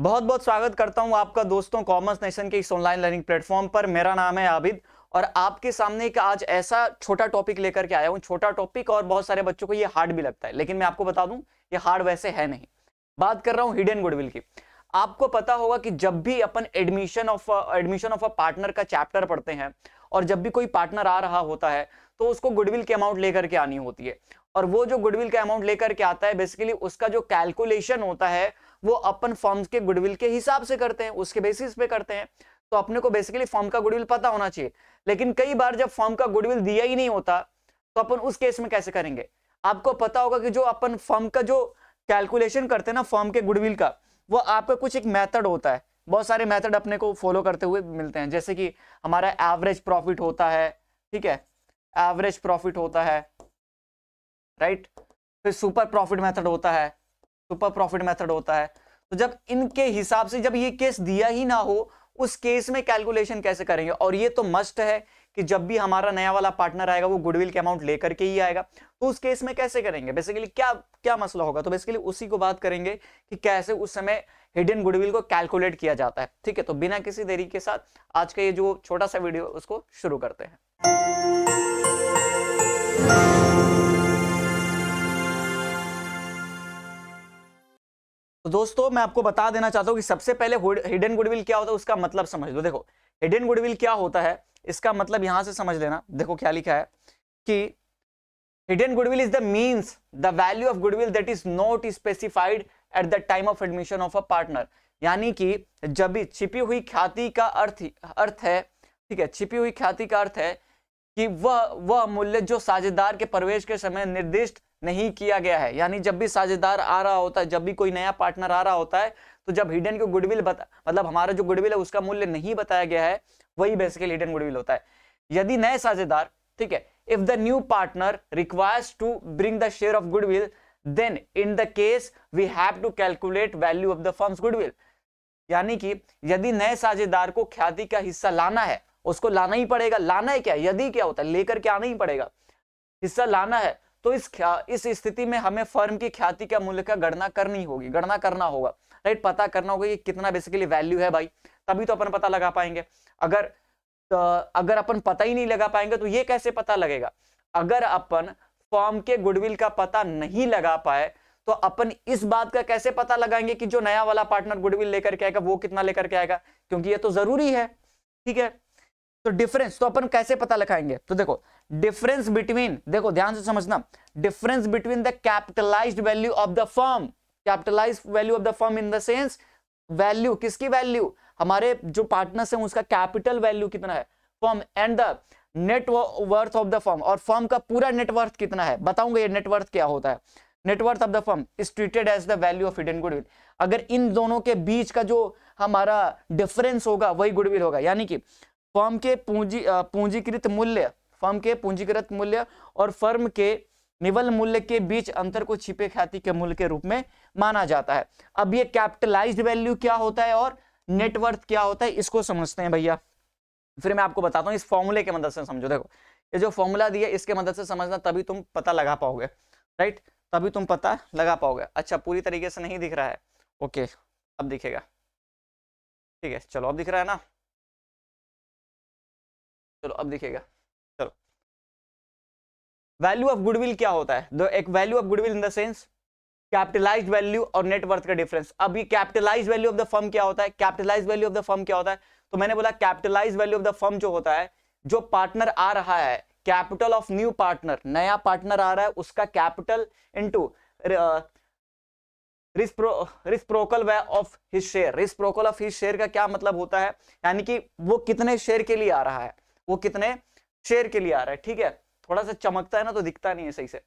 बहुत बहुत स्वागत करता हूं आपका दोस्तों कॉमर्स नेशन के इस ऑनलाइन लर्निंग प्लेटफॉर्म पर मेरा नाम है आबिद और आपके सामने एक आज ऐसा छोटा टॉपिक लेकर के आया हूं छोटा टॉपिक और बहुत सारे बच्चों को ये हार्ड भी लगता है लेकिन मैं आपको बता दूं ये हार्ड वैसे है नहीं बात कर रहा हूँ हिडन गुडविल की आपको पता होगा कि जब भी अपन admission of admission of a partner का चैप्टर पढ़ते हैं और जब भी कोई पार्टनर आ रहा होता है तो उसको गुडविल के अमाउंट लेकर के आनी होती है और वो जो गुडविल का अमाउंट लेकर के आता है बेसिकली उसका जो कैलकुलेशन होता है वो अपन फॉर्म्स के गुडविल के हिसाब से करते हैं उसके बेसिस पे करते हैं तो अपने को बेसिकली फॉर्म का गुडविल पता होना चाहिए लेकिन कई बार जब फॉर्म का गुडविल दिया ही नहीं होता तो अपन उस केस में कैसे करेंगे आपको पता होगा कि जो अपन फॉर्म का जो कैलकुलेशन करते हैं ना फॉर्म के गुडविल का वो आपका कुछ एक मैथड होता है बहुत सारे मैथड अपने को फॉलो करते हुए मिलते हैं जैसे कि हमारा एवरेज प्रॉफिट होता है ठीक है एवरेज प्रॉफिट होता है राइट फिर सुपर प्रॉफिट मेथड होता है सुपर प्रॉफिट मेथड होता है तो जब इनके हिसाब से जब ये केस दिया ही ना हो उस केस में कैलकुलेशन कैसे करेंगे और ये तो मस्ट है कि जब भी हमारा नया वाला पार्टनर आएगा वो गुडविल के अमाउंट लेकर के ही आएगा तो उस केस में कैसे करेंगे बेसिकली क्या क्या मसला होगा तो बेसिकली उसी को बात करेंगे कि कैसे उस समय हिडन गुडविल को कैलकुलेट किया जाता है ठीक है तो बिना किसी देरी के साथ आज का ये जो छोटा सा वीडियो उसको शुरू करते हैं तो दोस्तों मैं आपको बता देना चाहता हूँ कि सबसे पहले हिडन गुडविल क्या होता है उसका मतलब समझ लो देखो हिडन गुडविल क्या होता है इसका मतलब यहां से समझ लेना देखो क्या लिखा है कि hidden goodwill is the means the value of goodwill that is not specified at the time of admission of a partner यानी कि जब भी छिपी हुई ख्याति का अर्थ अर्थ है ठीक है छिपी हुई ख्याति का अर्थ है कि वह वह मूल्य जो साझेदार के प्रवेश के समय निर्दिष्ट नहीं किया गया है यानी जब भी साझेदार आ रहा होता है जब भी कोई नया पार्टनर आ रहा होता है तो जब हिडन की गुडविल मतलब हमारा जो गुडविल है उसका मूल्य नहीं बताया गया है वही बेसिकली हिडन गुडविल होता है यदि नए साझेदार ठीक है if the new partner requires to bring the share of goodwill then in the case we have to calculate value of the firm goodwill यानी कि यदि नए साझेदार को ख्याति का हिस्सा लाना है उसको लाना ही पड़ेगा लाना है क्या यदि क्या होता है लेकर के आना ही पड़ेगा हिस्सा लाना है तो इस इस स्थिति में हमें फर्म की ख्याति का मूल्य का गणना करनी होगी गणना करना होगा राइट पता करना होगा कि कितना बेसिकली वैल्यू है भाई तभी तो अपन पता लगा पाएंगे अगर तो अगर अपन पता ही नहीं लगा पाएंगे तो ये कैसे पता लगेगा अगर अपन फॉर्म के गुडविल का पता नहीं लगा पाए तो अपन इस बात का कैसे पता लगाएंगे कि जो नया वाला पार्टनर गुडविल लेकर के आएगा वो कितना लेकर के आएगा क्योंकि ये तो जरूरी है ठीक है तो डिफरेंस तो अपन कैसे पता लगाएंगे तो देखो डिफरेंस बिटवीन देखो ध्यान से समझना difference between the capitalized value of the firm capitalize value of the firm in the sense value किसकी वैल्यू हमारे जो पार्टनर्स है उसका कैपिटल वैल्यू कितना है firm and the net worth of the firm और फर्म का पूरा नेटवर्थ कितना है बताऊंगा ये नेटवर्थ क्या होता है net worth of the firm is treated as the value of hidden goodwill अगर इन दोनों के बीच का जो हमारा डिफरेंस होगा वही गुडविल होगा यानी कि फर्म के पूंजी पूंजीकृत मूल्य फर्म के पूंजीकृत मूल्य और फर्म के निवल मूल्य के बीच अंतर को छिपे ख्याति के मूल्य के रूप में माना जाता है अब ये कैपिटलाइज्ड वैल्यू क्या होता है और नेटवर्थ क्या होता है इसको समझते हैं भैया फिर मैं आपको बताता हूँ इस फॉर्मूले के मदद से समझो देखो ये जो फॉर्मूला दिया इसके मदद से समझना तभी तुम पता लगा पाओगे राइट तभी तुम पता लगा पाओगे अच्छा पूरी तरीके से नहीं दिख रहा है ओके अब दिखेगा ठीक है चलो अब दिख रहा है ना चलो अब दिखेगा चलो वैल्यू ऑफ गुडविल क्या होता है दो एक value of goodwill in the sense capitalized value और नेटवर्थ का डिफरेंस अब ये capitalized value of the firm क्या होता है capitalized value of the firm क्या होता है तो मैंने बोला capitalized value of the firm जो होता है जो पार्टनर आ रहा है कैपिटल ऑफ न्यू पार्टनर नया पार्टनर आ रहा है उसका capital into reciprocal of his share reciprocal of his share का क्या मतलब होता है यानी कि वो कितने शेयर के लिए आ रहा है वो कितने शेयर के लिए आ रहा है ठीक है थोड़ा सा चमकता है ना तो दिखता नहीं है सही से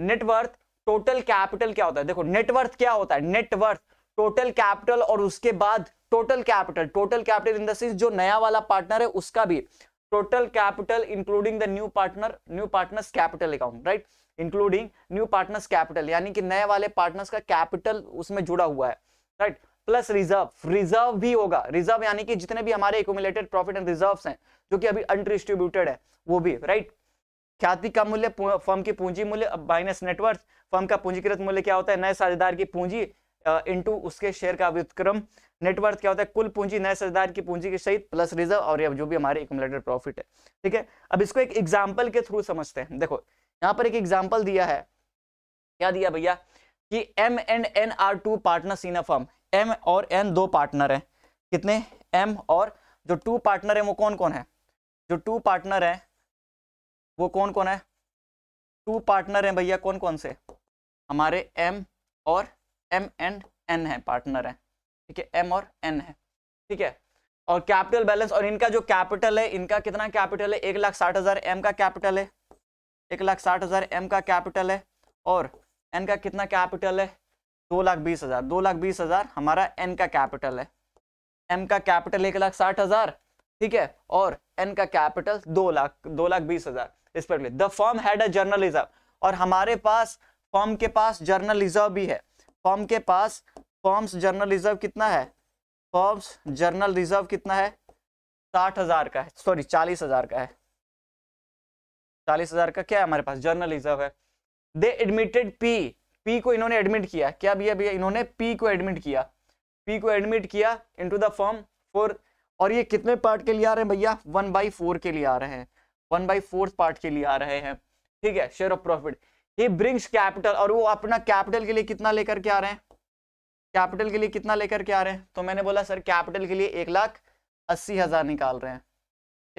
नेटवर्थ टोटल कैपिटल क्या होता है देखो नेटवर्थ क्या होता है नेटवर्थ टोटल कैपिटल और उसके बाद टोटल कैपिटल टोटल कैपिटल इन देंस जो नया वाला पार्टनर है उसका भी total capital including the new partner new partners capital account right including new partners capital यानी कि नए वाले पार्टनर्स का कैपिटल उसमें जुड़ा हुआ है राइट प्लस रिजर्व रिजर्व भी होगा रिजर्व यानी कि जितने भी हमारे एकोमुलेटेड प्रॉफिट एंड रिजर्व हैं जो कि अभी अनडिस्ट्रीब्यूटेड है वो भी राइट ख्याति का मूल्य फर्म की पूंजी मूल्य माइनस नेटवर्थ फर्म का पूंजीकृत मूल्य क्या होता है नए साझेदार की पूंजी इनटू उसके शेयर का व्युतक्रम नेटवर्थ क्या होता है कुल पूंजी नए साझेदार की पूंजी के सहित प्लस रिजर्व और जो भी हमारे एकोमुलेटेड प्रॉफिट है ठीक है अब इसको एक एग्जाम्पल के थ्रू समझते हैं देखो यहाँ पर एक एग्जाम्पल दिया है क्या दिया भैया कि M and N are two partner इन एम और एन दो पार्टनर हैं कितने एम और जो टू पार्टनर है वो कौन कौन है जो टू पार्टनर है वो कौन कौन है टू पार्टनर हैं भैया कौन कौन से हमारे एम और एम एंड एन है पार्टनर है ठीक है एम और एन है ठीक है और कैपिटल बैलेंस और इनका जो कैपिटल है इनका कितना कैपिटल है एक लाख साठ हज़ार एम का कैपिटल है एक लाख साठ हज़ार एम का कैपिटल है और एन का कितना कैपिटल है दो लाख बीस हजार दो लाख बीस हजार हमारा एन का कैपिटल है एम का कैपिटल एक लाख साठ हजार ठीक है और एन का कैपिटल दो लाख दो लाख बीस हजार पर the firm had a reserve और हमारे पास फॉर्म के पास रिजर्व भी है फॉर्म के पास फॉर्म्स जर्नल रिजर्व कितना है फॉर्म्स जर्नल रिजर्व कितना है साठ हजार का है सॉरी चालीस हजार का है चालीस हजार का क्या है हमारे पास जर्नल रिजर्व है दे एडमिटेड पी पी को इन्होंने एडमिट किया क्या भैया भैया इन्होंने पी को एडमिट किया पी को एडमिट किया इनटू द फॉर्म फॉर और ये कितने पार्ट के लिए आ रहे हैं भैया वन बाई फोर के लिए आ रहे हैं वन बाई फोर्थ पार्ट के लिए आ रहे हैं ठीक है शेयर ऑफ प्रॉफिट ये ब्रिंग्स कैपिटल और वो अपना कैपिटल के लिए कितना लेकर के आ रहे हैं कैपिटल के लिए कितना लेकर के आ रहे हैं तो मैंने बोला सर कैपिटल के लिए एक लाख अस्सी हजार निकाल रहे हैं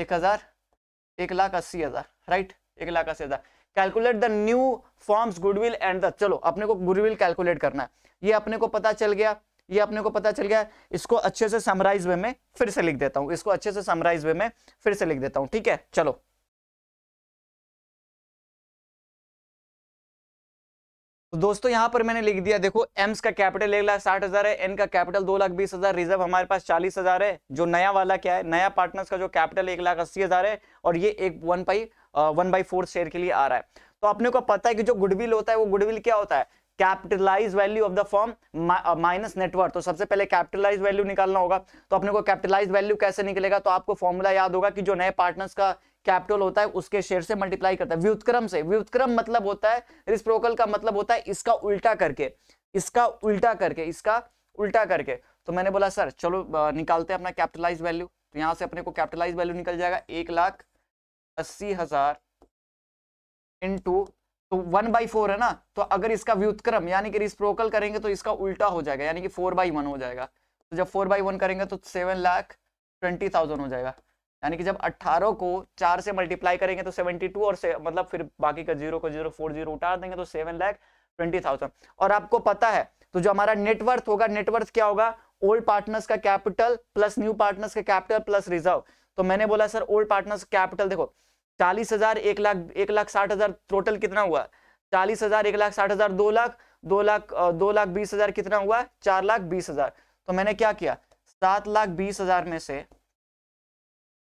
एक हजार एक लाख अस्सी हजार राइट एक लाख अस्सी हजार calculate the new firm's goodwill and the चलो अपने को गुडविल कैलकुलेट करना है ये अपने को पता चल गया ये अपने को पता चल गया इसको अच्छे से समराइज वे में फिर से लिख देता हूं इसको अच्छे से समराइज वे में फिर से लिख देता हूं ठीक है चलो तो दोस्तों यहां पर मैंने लिख दिया देखो एम्स का कैपिटल एक लाख साठ हजार है एन का कैपिटल दो लाख बीस हजार रिजर्व हमारे पास चालीस हजार है जो नया वाला क्या है नया पार्टनर्स का जो कैपिटल एक लाख अस्सी हजार है और ये एक one by one by four share के लिए आ रहा है तो अपने को पता है कि जो गुडविल होता है वो गुडविल क्या होता है capitalize value of the firm minus network तो सबसे पहले कैपिटलाइज वैल्यू निकालना होगा तो अपने को कैपिटलाइज वैल्यू कैसे निकलेगा तो आपको फॉर्मूला याद होगा कि जो नए पार्टनर्स का कैपिटल होता है उसके शेयर से मल्टीप्लाई करता है व्युतक्रम से व्युतक्रम मतलब होता है रिस्प्रोकल का मतलब होता है इसका उल्टा करके इसका उल्टा करके इसका उल्टा करके तो मैंने बोला सर चलो निकालते हैं अपना कैपिटलाइज वैल्यू तो यहाँ से अपने को कैपिटलाइज वैल्यू निकल जाएगा एक लाख अस्सी हजार इंटू तो वन बाई फोर है ना तो अगर इसका व्युतक्रम यानी कि रिस्प्रोकल करेंगे तो इसका उल्टा हो जाएगा यानी कि फोर बाई वन हो जाएगा तो जब फोर बाई वन करेंगे तो सेवन लाख ट्वेंटी थाउजेंड हो जाएगा यानी कि जब अट्ठारह को चार से मल्टीप्लाई करेंगे तो सेवेंटी टू और से मतलब फिर बाकी का जीरो को जीरो फोर जीरो उठा देंगे तो सेवन लाख ट्वेंटी थाउजेंड और आपको पता है तो जो हमारा नेटवर्थ होगा नेटवर्थ क्या होगा ओल्ड पार्टनर्स का कैपिटल प्लस न्यू पार्टनर्स का कैपिटल प्लस रिजर्व तो मैंने बोला सर ओल्ड पार्टनर्स कैपिटल देखो चालीस हजार एक लाख एक लाख साठ हजार टोटल कितना हुआ चालीस हजार एक लाख साठ हजार दो लाख दो लाख दो लाख बीस हजार कितना हुआ चार लाख बीस हजार तो मैंने क्या किया सात लाख बीस हजार में से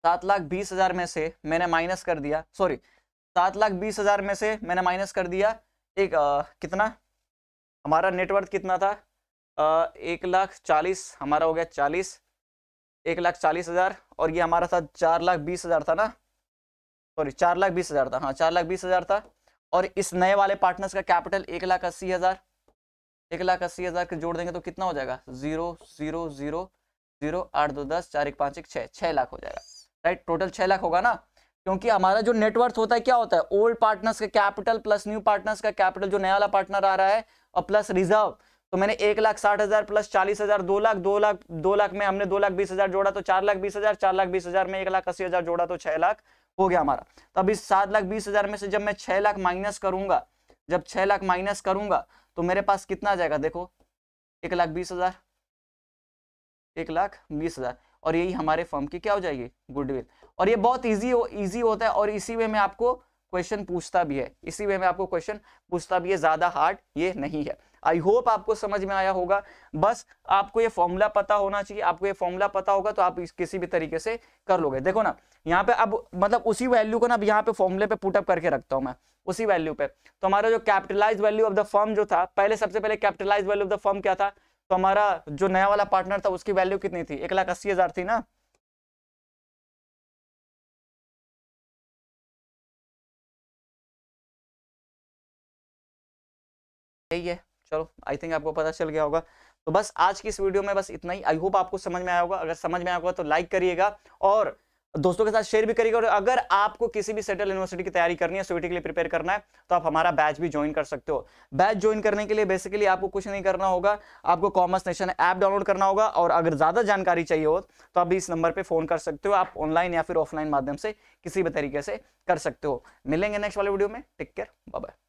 सात लाख बीस हजार में से मैंने माइनस कर दिया सॉरी सात लाख बीस हजार में से मैंने माइनस कर दिया एक आ, कितना हमारा नेटवर्थ कितना था आ, एक लाख चालीस हमारा हो गया चालीस एक लाख चालीस हजार और ये हमारा था चार लाख बीस हजार था ना सॉरी चार लाख बीस हज़ार था हाँ चार लाख बीस हज़ार था और इस नए वाले पार्टनर्स का कैपिटल एक लाख अस्सी हज़ार एक लाख अस्सी हज़ार के जोड़ देंगे तो कितना हो जाएगा जीरो जीरो जीरो जीरो आठ दो दस चार एक पाँच एक छः छः लाख हो जाएगा राइट टोटल छः लाख होगा ना क्योंकि हमारा जो नेटवर्थ होता है क्या होता है ओल्ड पार्टनर्स का कैपिटल प्लस न्यू पार्टनर्स का कैपिटल जो नया वाला पार्टनर आ रहा है और प्लस रिजर्व तो मैंने एक लाख साठ हजार प्लस चालीस हजार दो लाख दो लाख दो लाख में हमने दो लाख बीस हजार जोड़ा तो चार लाख बीस हजार चार लाख बीस हजार में एक लाख अस्सी हजार जोड़ा तो छह लाख हो गया हमारा तो अभी सात लाख बीस हजार में से जब मैं छह लाख माइनस करूंगा जब छह लाख माइनस करूंगा तो मेरे पास कितना आ जाएगा देखो एक लाख बीस हजार एक लाख बीस हजार और यही हमारे फॉर्म की क्या हो जाएगी गुडविल और ये बहुत ईजी हो ईजी होता है और इसी वे में आपको क्वेश्चन पूछता भी है इसी वे में आपको क्वेश्चन पूछता भी है ज्यादा हार्ड ये नहीं है आई होप आपको समझ में आया होगा बस आपको ये फॉर्मूला पता होना चाहिए आपको ये फॉर्मूला पता होगा तो आप किसी भी तरीके से कर लोगे देखो ना यहाँ पे अब मतलब उसी वैल्यू को ना अब यहाँ पे फॉर्मूले पे पुटअप करके रखता हूँ मैं उसी वैल्यू पे तो हमारा जो capitalize value of the firm जो था पहले सबसे पहले capitalize value of the firm क्या था तो हमारा जो नया वाला पार्टनर था उसकी वैल्यू कितनी थी एक लाख अस्सी हजार थी ना यही है चलो आई थिंक आपको पता चल गया होगा तो बस आज की इस वीडियो में बस इतना ही आई होप आपको समझ में आया होगा अगर समझ में आया होगा तो लाइक करिएगा और दोस्तों के साथ शेयर भी करिएगा और अगर आपको किसी भी सेंट्रल यूनिवर्सिटी की तैयारी करनी है सोविटी के लिए प्रिपेयर करना है तो आप हमारा बैच भी ज्वाइन कर सकते हो बैच ज्वाइन करने के लिए बेसिकली आपको कुछ नहीं करना होगा आपको कॉमर्स नेशन ऐप डाउनलोड करना होगा और अगर ज़्यादा जानकारी चाहिए हो तो आप इस नंबर पर फ़ोन कर सकते हो आप ऑनलाइन या फिर ऑफलाइन माध्यम से किसी भी तरीके से कर सकते हो मिलेंगे नेक्स्ट वाले वीडियो में टेक केयर बाय